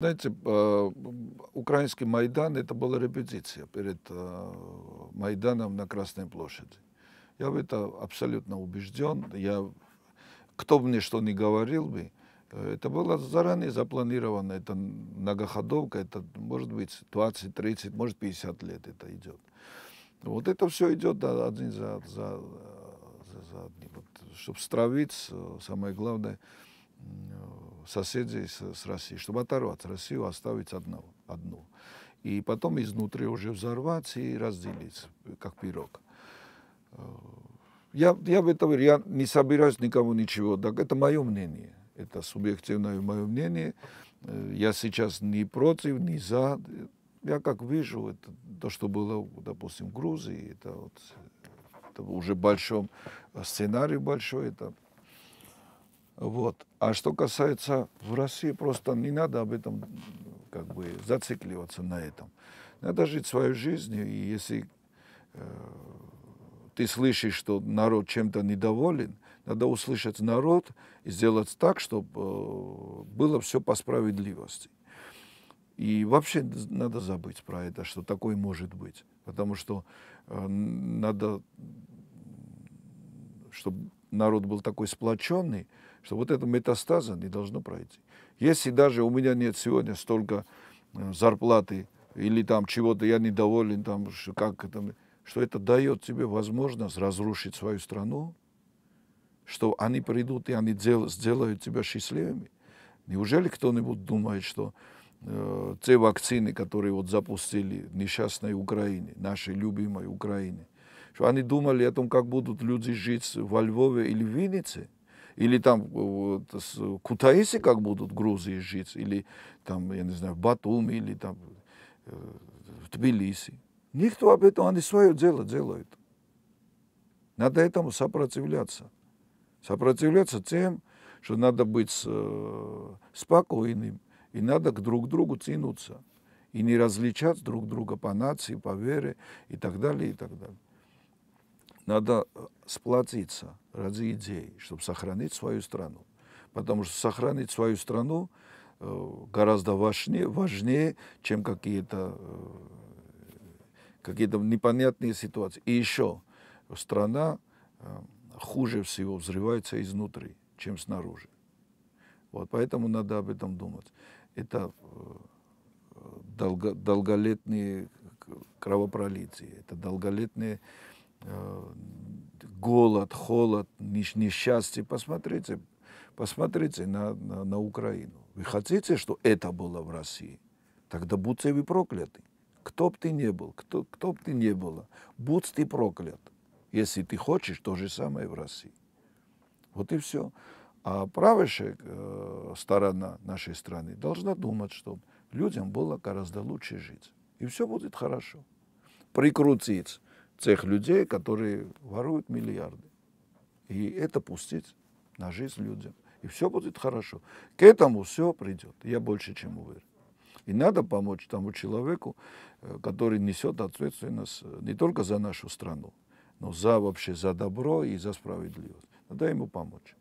Знаете, а, украинский Майдан это была репетиция перед а, Майданом на Красной площади. Я в это абсолютно убежден. Я, кто бы мне что ни говорил бы, э, это было заранее запланировано, это многоходовка, это может быть 20, 30, может 50 лет это идет. Вот это все идет один за, за, за, за одним. Вот, чтобы стравить, э, самое главное, соседей с, с Россией, чтобы оторвать Россию, оставить одну, одну. И потом изнутри уже взорваться и разделить, как пирог. Э, я, я в этом я не собираюсь никому ничего. Так это мое мнение. Это субъективное мое мнение. Э, я сейчас не против, не за. Я как вижу, это то, что было, допустим, в Грузии, это, вот, э, это уже большой сценарий большой, это вот. А что касается в России, просто не надо об этом как бы зацикливаться на этом. Надо жить свою жизнью. и если э, ты слышишь, что народ чем-то недоволен, надо услышать народ и сделать так, чтобы э, было все по справедливости. И вообще надо забыть про это, что такое может быть. Потому что э, надо, чтобы народ был такой сплоченный, что вот это метастаза не должно пройти. Если даже у меня нет сегодня столько э, зарплаты или там чего-то, я недоволен, там, как это, что это дает тебе возможность разрушить свою страну, что они придут и они дел, сделают тебя счастливыми. Неужели кто-нибудь думает, что э, те вакцины, которые вот запустили в несчастной Украине, нашей любимой Украине, что они думали о том, как будут люди жить во Львове или в Виннице, или там э, вот, Кутаиси, как будут в Грузии жить, или там, я не знаю, в Батуми, или там э, в Тбилиси. Никто об этом, они свое дело делают. Надо этому сопротивляться. Сопротивляться тем, что надо быть э, спокойным, и надо к друг другу тянуться, и не различать друг друга по нации, по вере и так далее, и так далее. Надо э, сплотиться ради идей, чтобы сохранить свою страну. Потому что сохранить свою страну э, гораздо важнее, важнее чем какие-то э, какие-то непонятные ситуации. И еще страна хуже всего взрывается изнутри, чем снаружи. Вот поэтому надо об этом думать. Это долго, долголетние кровопролитие, это долголетные Э, голод, холод, несчастье. Посмотрите, посмотрите на, на, на Украину. Вы хотите, что это было в России? Тогда будьте вы прокляты. Кто бы ты ни был, кто, кто бы ты ни была, будь ты проклят. Если ты хочешь, то же самое в России. Вот и все. А правящая э, сторона нашей страны должна думать, что людям было гораздо лучше жить. И все будет хорошо. Прикрутить тех людей, которые воруют миллиарды. И это пустить на жизнь людям. И все будет хорошо. К этому все придет. Я больше чем уверен. И надо помочь тому человеку, э, который несет ответственность э, не только за нашу страну, но за вообще за добро и за справедливость. Надо ему помочь.